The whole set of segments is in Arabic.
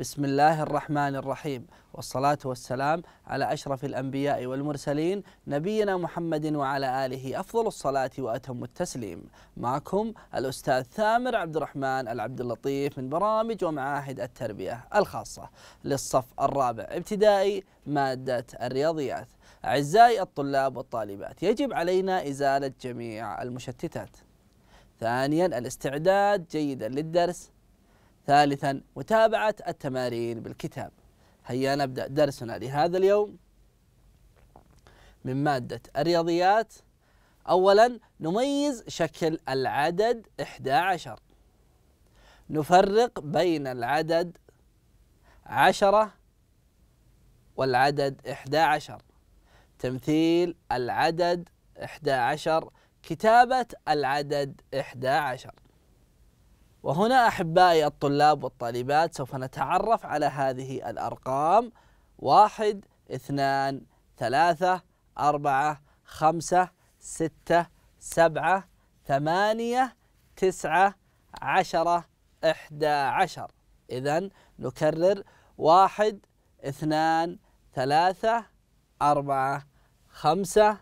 بسم الله الرحمن الرحيم والصلاة والسلام على أشرف الأنبياء والمرسلين نبينا محمد وعلى آله أفضل الصلاة وأتم التسليم معكم الأستاذ ثامر عبد الرحمن العبد اللطيف من برامج ومعاهد التربية الخاصة للصف الرابع ابتدائي مادة الرياضيات أعزائي الطلاب والطالبات يجب علينا إزالة جميع المشتتات ثانيا الاستعداد جيدا للدرس ثالثا متابعة التمارين بالكتاب هيا نبدأ درسنا لهذا اليوم من مادة الرياضيات أولا نميز شكل العدد 11 نفرق بين العدد 10 والعدد 11 تمثيل العدد 11 كتابة العدد 11 وهنا أحبائي الطلاب والطالبات سوف نتعرف على هذه الأرقام واحد اثنان ثلاثة أربعة خمسة ستة سبعة ثمانية تسعة عشرة إحدى عشر إذا نكرر واحد اثنان ثلاثة أربعة خمسة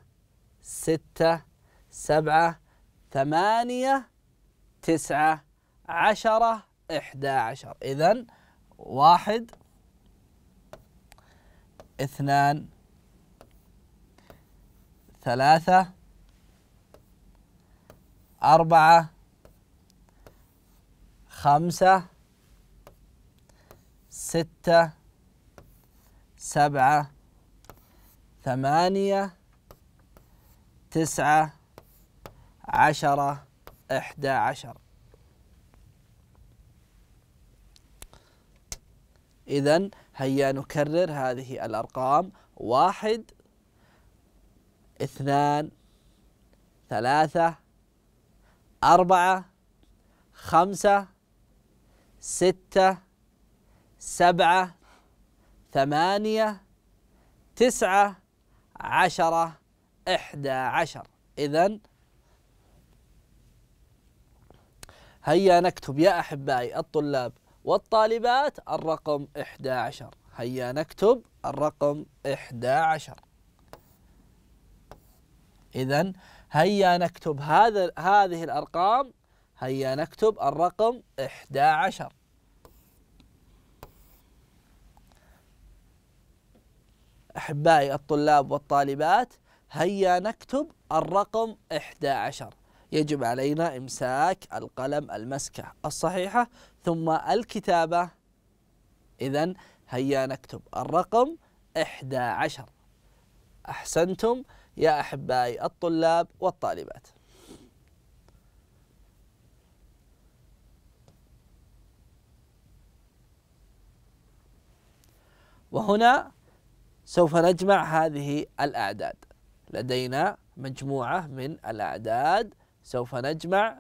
ستة سبعة ثمانية تسعة عشرة إحدى عشر إذا واحد اثنان ثلاثة أربعة خمسة ستة سبعة ثمانية تسعة عشرة إحدى عشر إذا هيا نكرر هذه الأرقام واحد اثنان ثلاثة أربعة خمسة ستة سبعة ثمانية تسعة عشرة إحدى عشر إذا هيا نكتب يا أحبائي الطلاب والطالبات الرقم 11 هيا نكتب الرقم 11 إذا هيا نكتب هذا هذه الأرقام هيا نكتب الرقم 11 أحبائي الطلاب والطالبات هيا نكتب الرقم 11 يجب علينا إمساك القلم المسكة الصحيحة ثم الكتابة إذا هيا نكتب الرقم 11 أحسنتم يا أحبائي الطلاب والطالبات وهنا سوف نجمع هذه الأعداد لدينا مجموعة من الأعداد سوف نجمع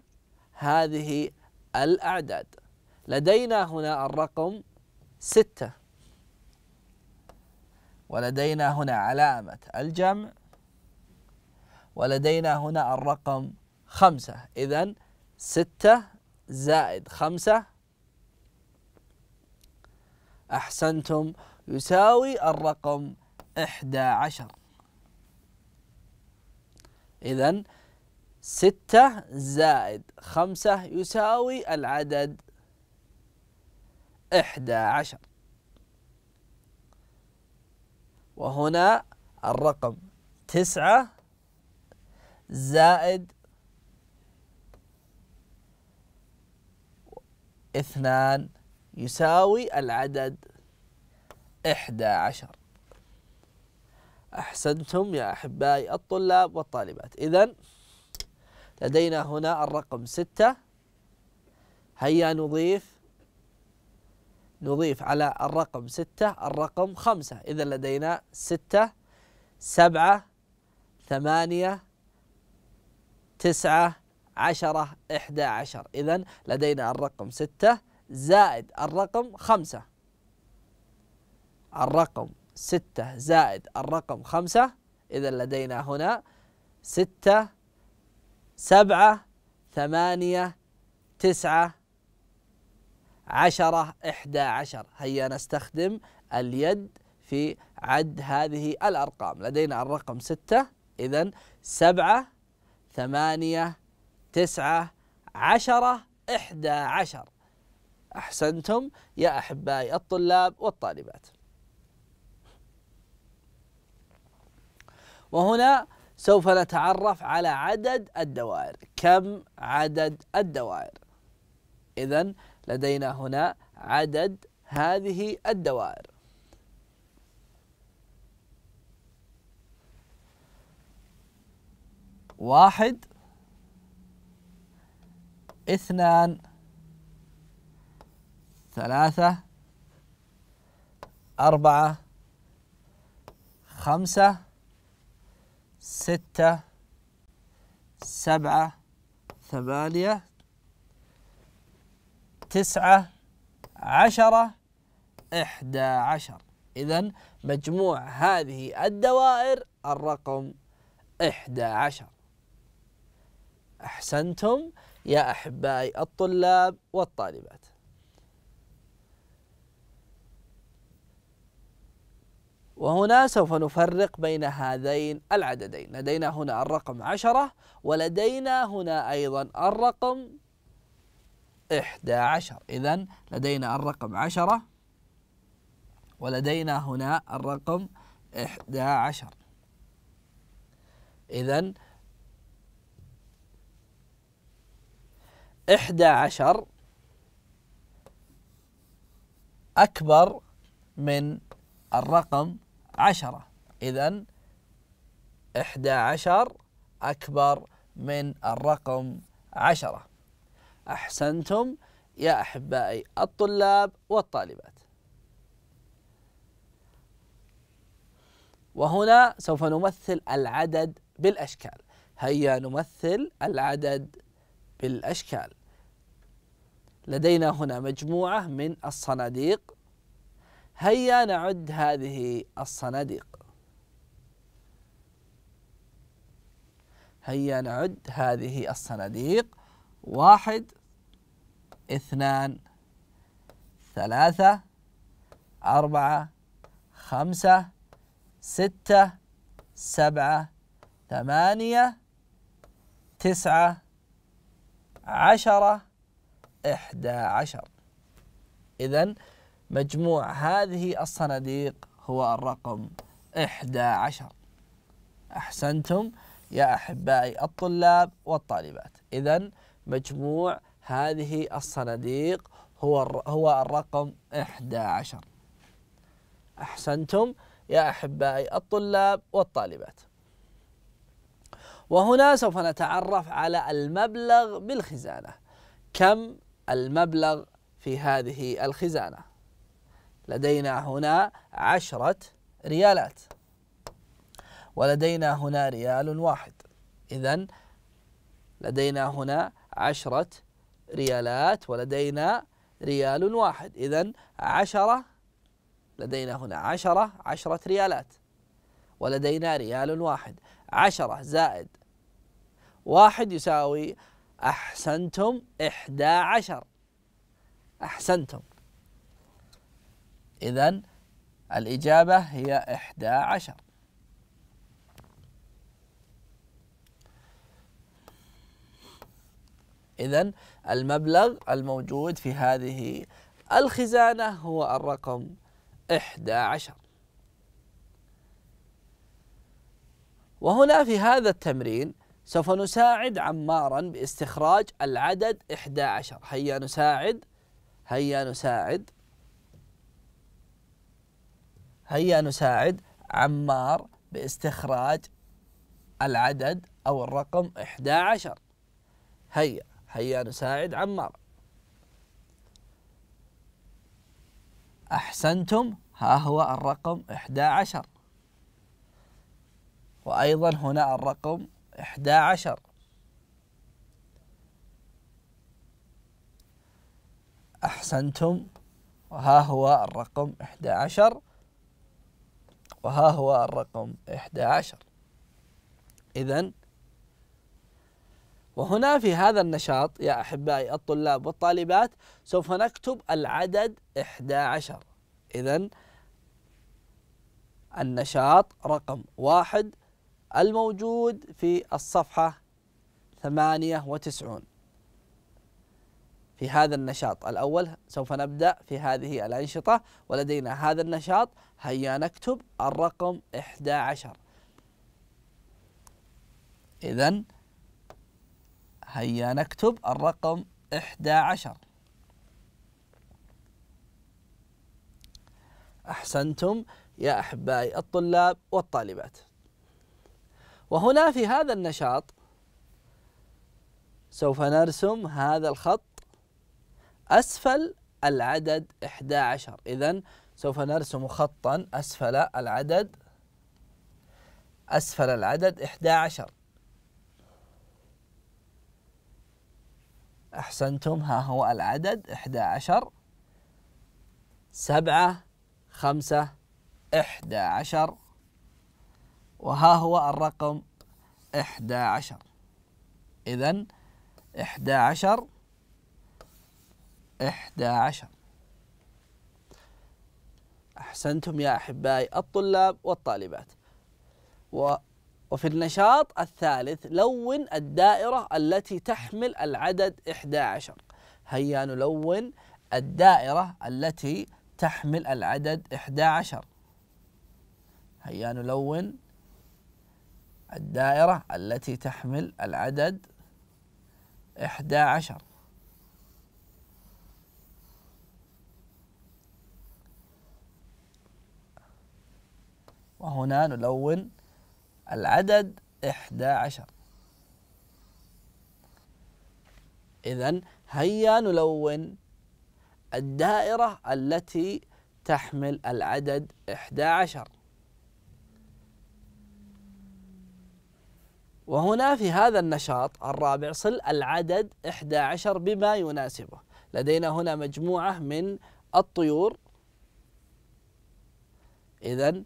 هذه الأعداد لدينا هنا الرقم ستة ولدينا هنا علامة الجمع ولدينا هنا الرقم خمسة إذا ستة زائد خمسة أحسنتم يساوي الرقم إحدى عشر إذا ستة زائد خمسة يساوي العدد إحدى عشر وهنا الرقم تسعة زائد اثنان يساوي العدد إحدى عشر أحسنتم يا أحبائي الطلاب والطالبات إذن لدينا هنا الرقم ستة هيا نضيف نضيف على الرقم ستة الرقم خمسة إذا لدينا ستة سبعة ثمانية تسعة عشرة إحدى عشر إذا لدينا الرقم ستة زائد الرقم خمسة الرقم ستة زائد الرقم خمسة إذا لدينا هنا ستة سبعة ثمانية تسعة عشرة إحدى عشر هيا نستخدم اليد في عد هذه الأرقام لدينا الرقم ستة إذا سبعة ثمانية تسعة عشرة إحدى عشر أحسنتم يا أحبائي الطلاب والطالبات وهنا سوف نتعرف على عدد الدوائر كم عدد الدوائر إذا لدينا هنا عدد هذه الدوائر واحد اثنان ثلاثة أربعة خمسة ستة سبعة ثمانية تسعة عشرة إحدى عشر إذا مجموع هذه الدوائر الرقم إحدى عشر أحسنتم يا أحبائي الطلاب والطالبات وهنا سوف نفرق بين هذين العددين لدينا هنا الرقم عشرة ولدينا هنا أيضا الرقم إحدى عشر إذا لدينا الرقم عشرة ولدينا هنا الرقم إحدى عشر إذا إحدى عشر أكبر من الرقم عشرة إذا إحدى عشر أكبر من الرقم عشرة أحسنتم يا أحبائي الطلاب والطالبات وهنا سوف نمثل العدد بالأشكال هيا نمثل العدد بالأشكال لدينا هنا مجموعة من الصناديق هيا نعد هذه الصناديق هيا نعد هذه الصناديق واحد اثنان ثلاثة أربعة خمسة ستة سبعة ثمانية تسعة عشرة إحدى عشر إذا مجموع هذه الصناديق هو الرقم إحدى عشر أحسنتم يا أحبائي الطلاب والطالبات إذا مجموع هذه الصناديق هو هو الرقم 11 أحسنتم يا أحبائي الطلاب والطالبات وهنا سوف نتعرف على المبلغ بالخزانة كم المبلغ في هذه الخزانة لدينا هنا عشرة ريالات ولدينا هنا ريال واحد إذا لدينا هنا عشرة ريالات ولدينا ريال واحد إذا عشرة لدينا هنا عشرة عشرة ريالات ولدينا ريال واحد عشرة زائد واحد يساوي أحسنتم إحدى عشر أحسنتم إذا الإجابة هي إحدى عشر إذا المبلغ الموجود في هذه الخزانة هو الرقم 11 وهنا في هذا التمرين سوف نساعد عمارا باستخراج العدد 11 هيا نساعد هيا نساعد هيا نساعد عمار باستخراج العدد أو الرقم 11 هيا هيا نساعد عمار أحسنتم ها هو الرقم 11 وأيضا هنا الرقم 11 أحسنتم وها هو الرقم 11 وها هو الرقم 11 إذا وهنا في هذا النشاط يا أحبائي الطلاب والطالبات سوف نكتب العدد 11 إذا النشاط رقم واحد الموجود في الصفحة 98 في هذا النشاط الأول سوف نبدأ في هذه الأنشطة ولدينا هذا النشاط هيا نكتب الرقم 11 إذا هيا نكتب الرقم 11 أحسنتم يا أحبائي الطلاب والطالبات وهنا في هذا النشاط سوف نرسم هذا الخط أسفل العدد 11 إذا سوف نرسم خطا أسفل العدد أسفل العدد 11 أحسنتم ها هو العدد 11 7 5 11 وها هو الرقم 11 إذا 11 11 أحسنتم يا أحبائي الطلاب والطالبات و وفي النشاط الثالث لون الدائرة التي تحمل العدد 11 هيا نلون الدائرة التي تحمل العدد 11 هيا نلون الدائرة التي تحمل العدد 11 وهنا نلون العدد إحدى عشر إذا هيا نلون الدائرة التي تحمل العدد إحدى عشر وهنا في هذا النشاط الرابع صل العدد 11 بما يناسبه لدينا هنا مجموعة من الطيور إذا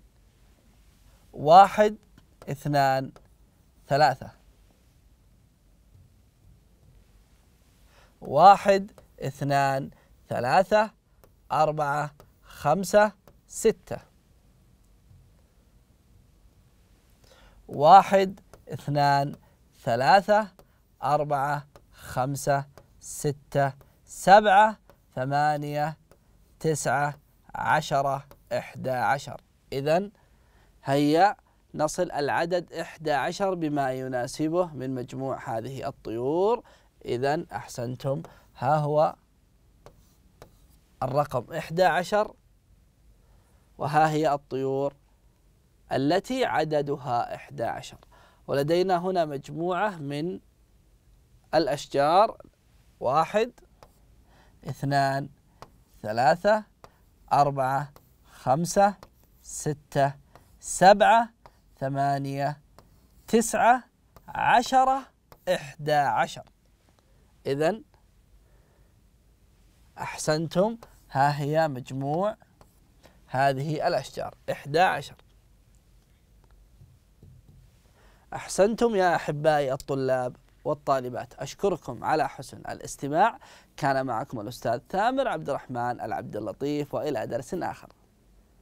واحد اثنان ثلاثة واحد اثنان ثلاثة أربعة خمسة ستة واحد اثنان ثلاثة أربعة خمسة ستة سبعة ثمانية تسعة عشرة إحدى عشر إذا هيا نصل العدد 11 بما يناسبه من مجموع هذه الطيور إذا أحسنتم ها هو الرقم 11 وها هي الطيور التي عددها 11 ولدينا هنا مجموعة من الأشجار واحد اثنان ثلاثة أربعة خمسة ستة سبعة ثمانية تسعة عشرة إحدى عشر إذا أحسنتم ها هي مجموع هذه الأشجار إحدى عشر أحسنتم يا أحبائي الطلاب والطالبات أشكركم على حسن الاستماع كان معكم الأستاذ ثامر عبد الرحمن العبد اللطيف وإلى درس آخر